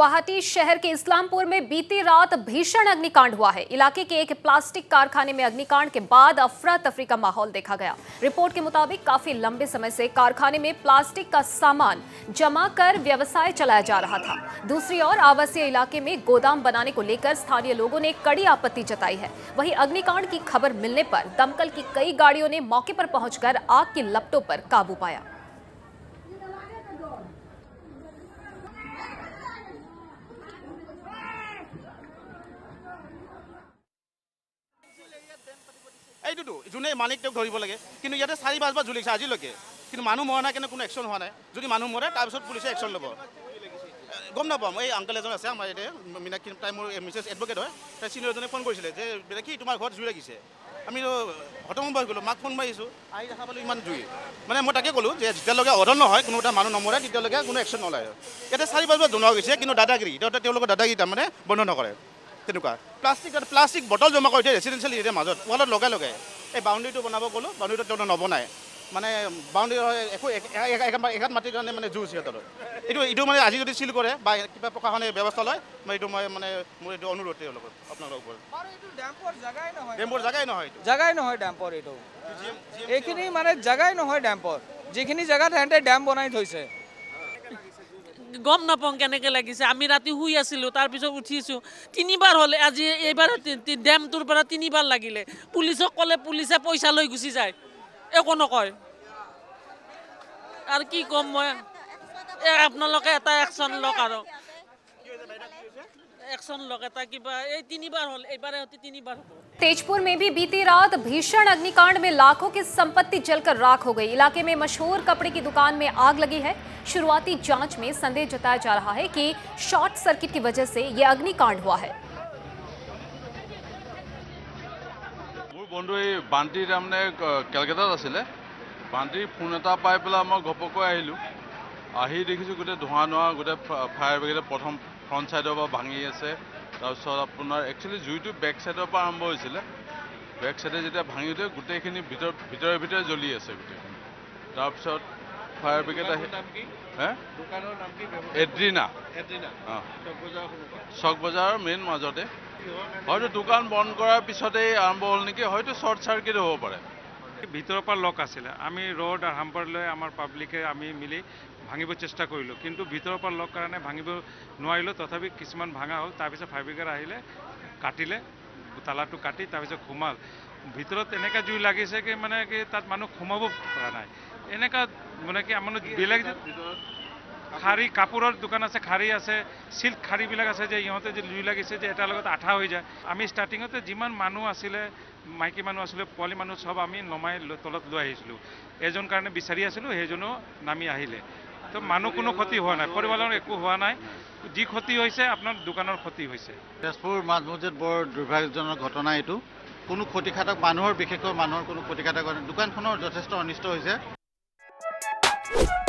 गुवाहाटी शहर के इस्लामपुर में बीती रात भीषण अग्निकांड हुआ है इलाके के एक प्लास्टिक कारखाने में अग्निकांड के बाद अफरा तफरी का माहौल देखा गया रिपोर्ट के मुताबिक काफी लंबे समय से कारखाने में प्लास्टिक का सामान जमा कर व्यवसाय चलाया जा रहा था दूसरी ओर आवासीय इलाके में गोदाम बनाने को लेकर स्थानीय लोगों ने कड़ी आपत्ति जताई है वही अग्निकांड की खबर मिलने पर दमकल की कई गाड़ियों ने मौके पर पहुंचकर आग की लपटों पर काबू पाया এইটোতো যোনে মালিক তেওঁক ধৰিব লাগে কিন্তু ইয়াতে চাৰি পাঁচবাৰ জুলিছে আজিলৈকে কিন্তু মানুহ মৰা নাই কেনে কোনো একশ্যন হোৱা নাই যদি মানুহ মৰে তাৰপিছত পুলিচে একশ্যন ল'ব গম নাপাম এই আংকেল এজন আছে আমাৰ ইয়াতে মিনাক্ষী তাই মোৰ মিছেছ এডভকেট হয় তাই চিনিয়ৰ এজনে ফোন কৰিছিলে যে বেলেগ কি তোমাৰ ঘৰত জুই লাগিছে আমি হতমম্ব হৈ গ'লোঁ মাক ফোন মাৰিছোঁ আহি দেখা পালোঁ ইমান জুই মানে মই তাকে ক'লোঁ যে যেতিয়ালৈকে অধন নহয় কোনো এটা মানুহ নমৰে তেতিয়ালৈকে কোনো একশ্যন নলয় ইয়াতে চাৰি পাঁচবাৰ জনোৱা গৈছে কিন্তু দাদাগিৰি তেওঁলোকৰ দাদাগিৰি তাৰমানে বন্ধ নকৰে তেনেকুৱা প্লাষ্টিক প্লাষ্টিক বটল জমা কৰি দিয়ে ৰেচিডেঞ্চিয়েল এৰিয়াৰ মাজত ৱালত লগাই লগাই এই বাউণ্ডেৰীটো বনাব গ'লো বাউণ্ডেৰীটো তেওঁলোকে নবনায় মানে বাউণ্ডেৰী একো এঘাত মাটিৰ কাৰণে মানে যুঁজ সিহঁতলৈ এইটো এইটো মানে আজি যদি চিল কৰে বা কিবা প্ৰশাসনে ব্যৱস্থা লয় মই এইটো মই মানে মোৰ এইটো অনুৰোধ তেওঁলোকৰ আপোনালোকৰ ওপৰত ডেম্পৰ জাগাই নহয় জাগাই নহয় ডেম্পৰ এইটো এইখিনি মানে জাগাই নহয় ডেম্পৰ যিখিনি জেগাত সিহঁতে ডেম বনাই থৈছে গম নাপাওঁ কেনেকৈ লাগিছে আমি ৰাতি শুই আছিলোঁ তাৰপিছত উঠিছোঁ তিনিবাৰ হ'লে আজি এইবাৰ ডেমটোৰ পৰা তিনিবাৰ লাগিলে পুলিচক ক'লে পুলিচে পইচা লৈ গুচি যায় একো নকয় আৰু কি ক'ম মই আপোনালোকে এটা একশ্যন লওক আৰু एक्शन लगाता कि तीन बार हो बार होती तीन बार हो तेजपुर में भी बीती रात भीषण अग्निकांड में लाखों की संपत्ति जलकर राख हो गई इलाके में मशहूर कपड़े की दुकान में आग लगी है शुरुआती जांच में संदेह जताया जा रहा है कि शॉर्ट सर्किट की वजह से यह अग्निकांड हुआ है বন্ধু এই বান্তি তাৰমানে কেলকাতাত আছিলে বান্তিৰ ফোন এটা পাই পেলাই মই ঘপকৈ আহিলোঁ আহি দেখিছোঁ গোটেই ধোঁৱা ধোঁৱা গোটেই ফ্ৰণ্ট ছাইডৰ পৰা ভাঙি আছে তাৰপিছত আপোনাৰ একচুৱেলি জুইটো বেক ছাইডৰ পৰা আৰম্ভ হৈছিলে বেক ছাইডে যেতিয়া ভাঙি উঠে গোটেইখিনি ভিতৰ ভিতৰে ভিতৰে জ্বলি আছে গোটেইখিনি তাৰপিছত ফায়াৰ ব্ৰিগেড আহি এড্ৰিনা চক বজাৰৰ মেইন মাজতে হয়তো দোকান বন্ধ কৰাৰ পিছতেই আৰম্ভ হ'ল নেকি হয়তো শ্বৰ্ট চাৰ্কিট হ'ব পাৰে ভিতৰৰ পৰা লক আছিলে আমি ৰোড আৰু লৈ আমাৰ পাব্লিকে আমি মিলি ভাঙিব চেষ্টা কৰিলোঁ কিন্তু ভিতৰৰ পৰা লক কাৰণে ভাঙিব নোৱাৰিলোঁ তথাপি কিছুমান ভাঙা হ'ল তাৰপিছত ফাইব্ৰিকাৰ আহিলে কাটিলে তালাটো কাটি তাৰপিছত সোমাল ভিতৰত এনেকুৱা জুই লাগিছে কি মানে কি তাত মানুহ সোমাব পৰা নাই এনেকুৱা মানে কি আমাৰ বেলেগ খাৰী কাপোৰৰ দোকান আছে খাৰী আছে চিল্ক খাৰীবিলাক আছে যে ইহঁতে যে জুই লাগিছে যে এটাৰ লগত আঠা হৈ যায় আমি ষ্টাৰ্টিঙতে যিমান মানুহ আছিলে মাইকী মানুহ আছিলে পোৱালি মানুহ চব আমি নমাই তলত লৈ আহিছিলোঁ এজন কাৰণে বিচাৰি আছিলোঁ সেইজনো নামি আহিলে তো মানুহ কোনো ক্ষতি হোৱা নাই পৰিয়ালৰ একো হোৱা নাই যি ক্ষতি হৈছে আপোনাৰ দোকানৰ ক্ষতি হৈছে তেজপুৰ মাজমজিয়াত বৰ দুৰ্ভাগ্যজনক ঘটনা এইটো কোনো ক্ষতিঘাতক মানুহৰ বিশেষকৈ মানুহৰ কোনো ক্ষতিঘাতক দোকানখনৰ যথেষ্ট অনিষ্ট হৈছে